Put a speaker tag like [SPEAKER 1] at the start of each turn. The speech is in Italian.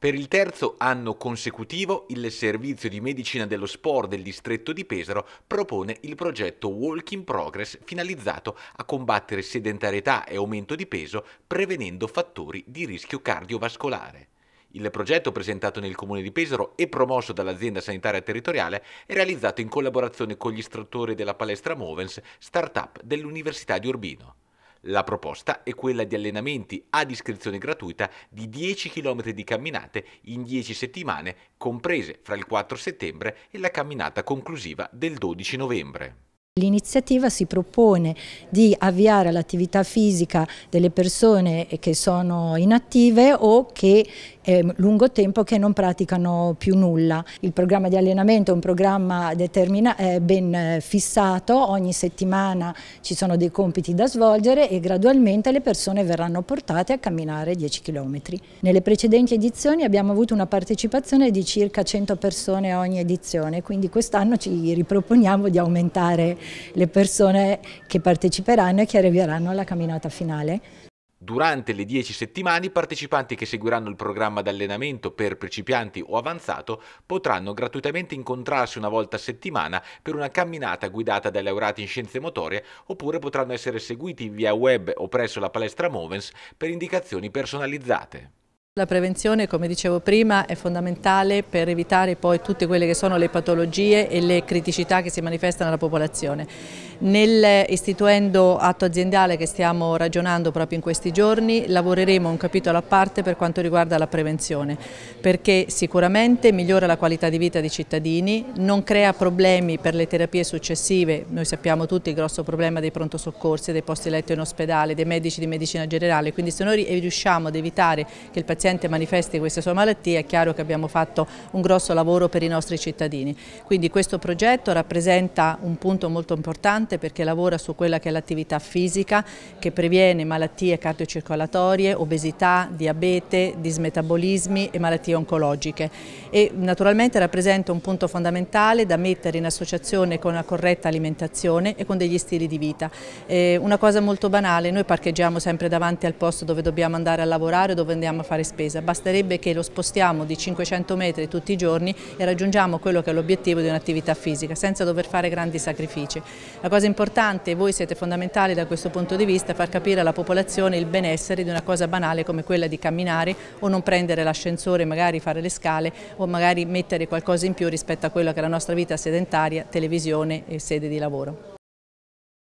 [SPEAKER 1] Per il terzo anno consecutivo il Servizio di Medicina dello Sport del distretto di Pesaro propone il progetto Walk in Progress finalizzato a combattere sedentarietà e aumento di peso prevenendo fattori di rischio cardiovascolare. Il progetto presentato nel Comune di Pesaro e promosso dall'azienda sanitaria territoriale è realizzato in collaborazione con gli istruttori della palestra Movens, start-up dell'Università di Urbino. La proposta è quella di allenamenti a discrezione gratuita di 10 km di camminate in 10 settimane, comprese fra il 4 settembre e la camminata conclusiva del 12 novembre.
[SPEAKER 2] L'iniziativa si propone di avviare l'attività fisica delle persone che sono inattive o che eh, lungo tempo che non praticano più nulla. Il programma di allenamento è un programma eh, ben fissato, ogni settimana ci sono dei compiti da svolgere e gradualmente le persone verranno portate a camminare 10 km. Nelle precedenti edizioni abbiamo avuto una partecipazione di circa 100 persone ogni edizione, quindi quest'anno ci riproponiamo di aumentare le persone che parteciperanno e che arriveranno alla camminata finale.
[SPEAKER 1] Durante le 10 settimane i partecipanti che seguiranno il programma d'allenamento per principianti o avanzato potranno gratuitamente incontrarsi una volta a settimana per una camminata guidata dai laureati in scienze motorie oppure potranno essere seguiti via web o presso la palestra Movens per indicazioni personalizzate.
[SPEAKER 3] La prevenzione, come dicevo prima, è fondamentale per evitare poi tutte quelle che sono le patologie e le criticità che si manifestano alla popolazione. Nel istituendo atto aziendale che stiamo ragionando proprio in questi giorni, lavoreremo un capitolo a parte per quanto riguarda la prevenzione, perché sicuramente migliora la qualità di vita dei cittadini, non crea problemi per le terapie successive, noi sappiamo tutti il grosso problema dei pronto soccorsi, dei posti letto in ospedale, dei medici di medicina generale, quindi se noi riusciamo ad evitare che il paziente paziente manifesti questa sua malattia è chiaro che abbiamo fatto un grosso lavoro per i nostri cittadini. Quindi questo progetto rappresenta un punto molto importante perché lavora su quella che è l'attività fisica che previene malattie cardiocircolatorie, obesità, diabete, dismetabolismi e malattie oncologiche e naturalmente rappresenta un punto fondamentale da mettere in associazione con una corretta alimentazione e con degli stili di vita. Eh, una cosa molto banale, noi parcheggiamo sempre davanti al posto dove dobbiamo andare a lavorare, dove andiamo a fare spazio spesa, basterebbe che lo spostiamo di 500 metri tutti i giorni e raggiungiamo quello che è l'obiettivo di un'attività fisica, senza dover fare grandi sacrifici. La cosa importante, voi siete fondamentali da questo punto di vista, far capire alla popolazione il benessere di una cosa banale come quella di camminare o non prendere l'ascensore, magari fare le scale o magari mettere qualcosa in più rispetto a quella che è la nostra vita sedentaria, televisione e sede di lavoro.